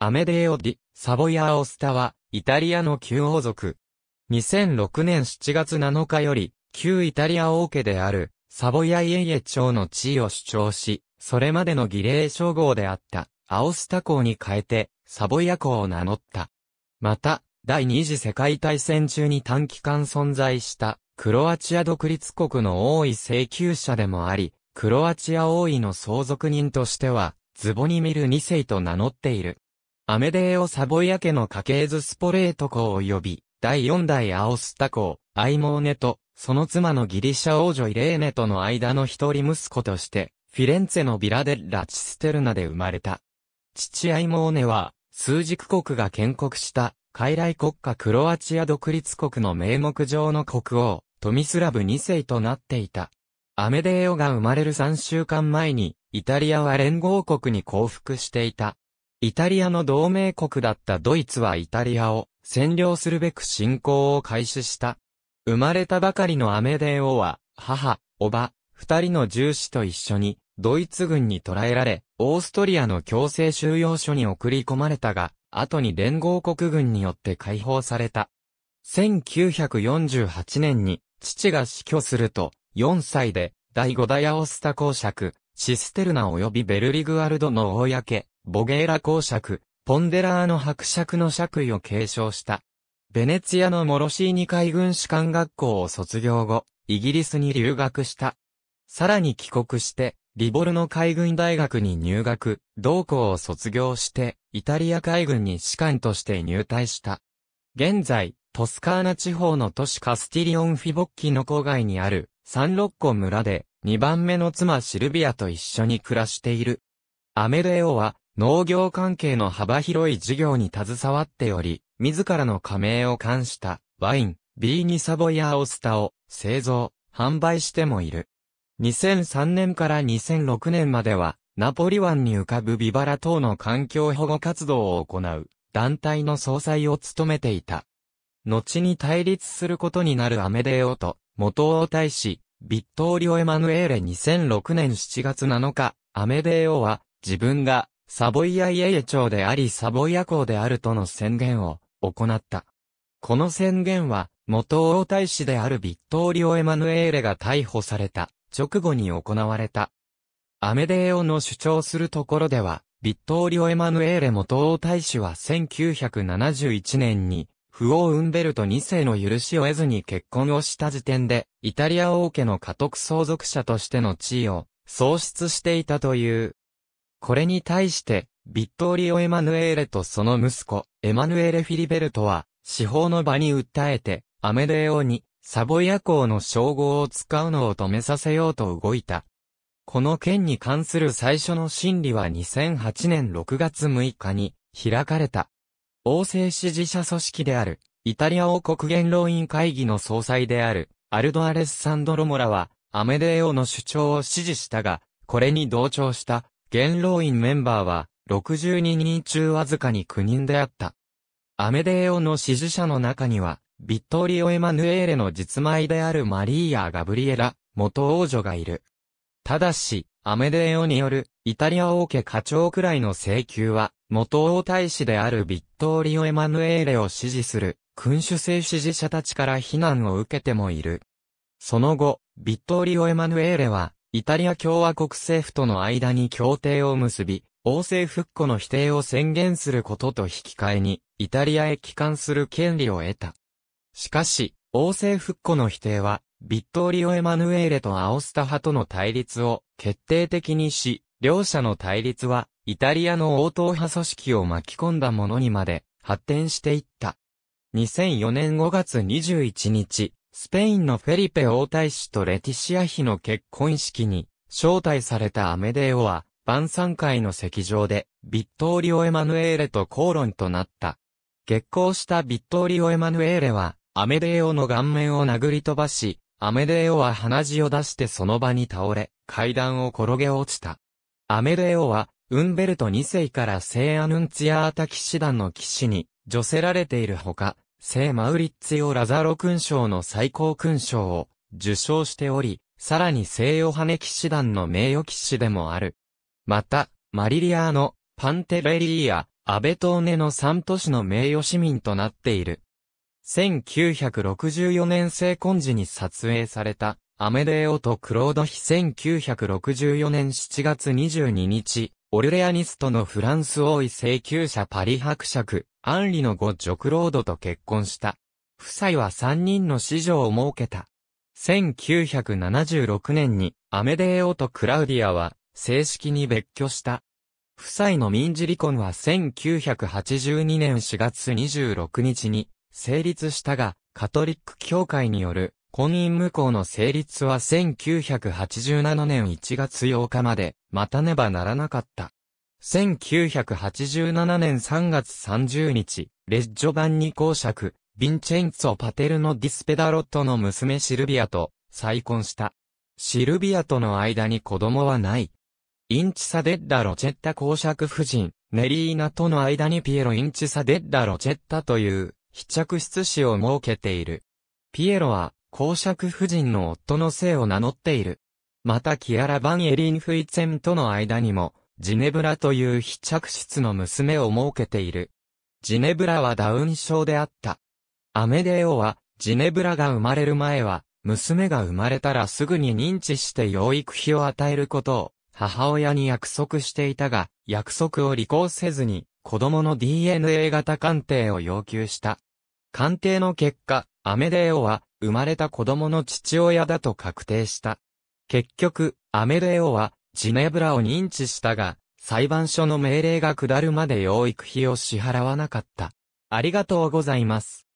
アメデーオ・ディ・サボヤア・オスタは、イタリアの旧王族。2006年7月7日より、旧イタリア王家である、サボヤイエイエ朝の地位を主張し、それまでの儀礼称号であった、アオスタ公に変えて、サボヤ公を名乗った。また、第二次世界大戦中に短期間存在した、クロアチア独立国の王位請求者でもあり、クロアチア王位の相続人としては、ズボニミル2世と名乗っている。アメデーオ・サボイア家の家系図スポレート公及び、第四代アオスタ公、アイモーネと、その妻のギリシャ王女イレーネとの間の一人息子として、フィレンツェのビラデッラ・チステルナで生まれた。父アイモーネは、数軸国が建国した、傀儡国家クロアチア独立国の名目上の国王、トミスラブ2世となっていた。アメデーオが生まれる3週間前に、イタリアは連合国に降伏していた。イタリアの同盟国だったドイツはイタリアを占領するべく侵攻を開始した。生まれたばかりのアメデーオは、母、おば、二人の重子と一緒に、ドイツ軍に捕らえられ、オーストリアの強制収容所に送り込まれたが、後に連合国軍によって解放された。1948年に、父が死去すると、4歳で、第五代アオスタ公爵、システルナ及びベルリグアルドの公、ボゲーラ公爵、ポンデラーの伯爵の爵位を継承した。ベネツィアのモロシーニ海軍士官学校を卒業後、イギリスに留学した。さらに帰国して、リボルの海軍大学に入学、同校を卒業して、イタリア海軍に士官として入隊した。現在、トスカーナ地方の都市カスティリオンフィボッキの郊外にある、サンロッコ村で、2番目の妻シルビアと一緒に暮らしている。アメデオは農業関係の幅広い事業に携わっており、自らの加盟を冠したワイン、ビーニサボヤーオスタを製造、販売してもいる。2003年から2006年までは、ナポリ湾に浮かぶビバラ等の環境保護活動を行う団体の総裁を務めていた。後に対立することになるアメデオと元王太子ビットーリオ・エマヌエーレ2006年7月7日、アメデーオは、自分が、サボイアイエイ長でありサボイア公であるとの宣言を、行った。この宣言は、元王大使であるビットーリオ・エマヌエーレが逮捕された、直後に行われた。アメデーオの主張するところでは、ビットーリオ・エマヌエーレ元王大使は1971年に、不王ウンベルト2世の許しを得ずに結婚をした時点で、イタリア王家の家督相続者としての地位を喪失していたという。これに対して、ビットーリオ・エマヌエーレとその息子、エマヌエーレ・フィリベルトは、司法の場に訴えて、アメデオに、サボイア公の称号を使うのを止めさせようと動いた。この件に関する最初の審理は2008年6月6日に開かれた。王政支持者組織である、イタリア王国元老院会議の総裁である、アルド・アレッサンドロ・モラは、アメデーオの主張を支持したが、これに同調した、元老院メンバーは、62人中わずかに9人であった。アメデーオの支持者の中には、ビットリオ・エマヌエーレの実米であるマリーア・ガブリエラ、元王女がいる。ただし、アメデーオによる、イタリア王家課長くらいの請求は、元王大使であるビットーリオ・エマヌエーレを支持する、君主制支持者たちから非難を受けてもいる。その後、ビットーリオ・エマヌエーレは、イタリア共和国政府との間に協定を結び、王政復古の否定を宣言することと引き換えに、イタリアへ帰還する権利を得た。しかし、王政復古の否定は、ビットーリオ・エマヌエーレとアオスタ派との対立を決定的にし、両者の対立は、イタリアの応答派組織を巻き込んだものにまで発展していった。2004年5月21日、スペインのフェリペ王太子とレティシア妃の結婚式に招待されたアメデオは、晩餐会の席上で、ビットーリオ・エマヌエーレと口論となった。激高したビットーリオ・エマヌエーレは、アメデオの顔面を殴り飛ばし、アメデオは鼻血を出してその場に倒れ、階段を転げ落ちた。アメデオは、ウンベルト2世から聖アヌンツィアータ騎士団の騎士に、除せられているほか、聖マウリッツィオ・ラザロ勲章の最高勲章を受章しており、さらに聖ヨハネ騎士団の名誉騎士でもある。また、マリリアーノ、パンテレリーや、アベトーネの3都市の名誉市民となっている。1964年成婚時に撮影された、アメデーオとクロードヒ1964年7月22日、オルレアニストのフランス王位請求者パリ伯爵、アンリの後ジョクロードと結婚した。夫妻は3人の子女を設けた。1976年にアメデーオとクラウディアは正式に別居した。夫妻の民事離婚は1982年4月26日に成立したが、カトリック教会による婚姻無効の成立は1987年1月8日まで待たねばならなかった。1987年3月30日、レッジョ版に公爵、ヴィンチェンツォ・パテルのディスペダロットの娘シルビアと再婚した。シルビアとの間に子供はない。インチサデッダ・ロチェッタ公爵夫人、ネリーナとの間にピエロ・インチサデッダ・ロチェッタという試着室誌を設けている。ピエロは、公爵夫人の夫の姓を名乗っている。またキアラ・バン・エリン・フイツェンとの間にも、ジネブラという被着室の娘を設けている。ジネブラはダウン症であった。アメデオは、ジネブラが生まれる前は、娘が生まれたらすぐに認知して養育費を与えることを、母親に約束していたが、約束を履行せずに、子供の DNA 型鑑定を要求した。鑑定の結果、アメデオは生まれた子供の父親だと確定した。結局、アメデオはジネブラを認知したが、裁判所の命令が下るまで養育費を支払わなかった。ありがとうございます。